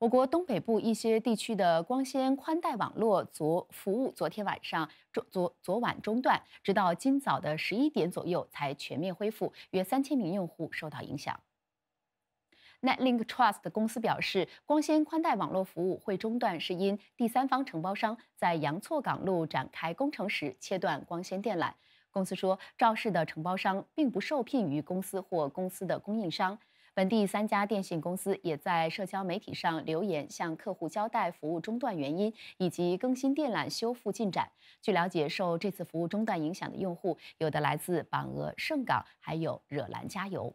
我国东北部一些地区的光纤宽带网络昨服务昨天晚上昨昨昨晚中断，直到今早的十一点左右才全面恢复，约三千名用户受到影响。Netlink Trust 公司表示，光纤宽带网络服务会中断是因第三方承包商在杨厝港路展开工程时切断光纤电缆。公司说，肇事的承包商并不受聘于公司或公司的供应商。本地三家电信公司也在社交媒体上留言，向客户交代服务中断原因以及更新电缆修复进展。据了解，受这次服务中断影响的用户，有的来自榜额、盛港，还有惹兰加油。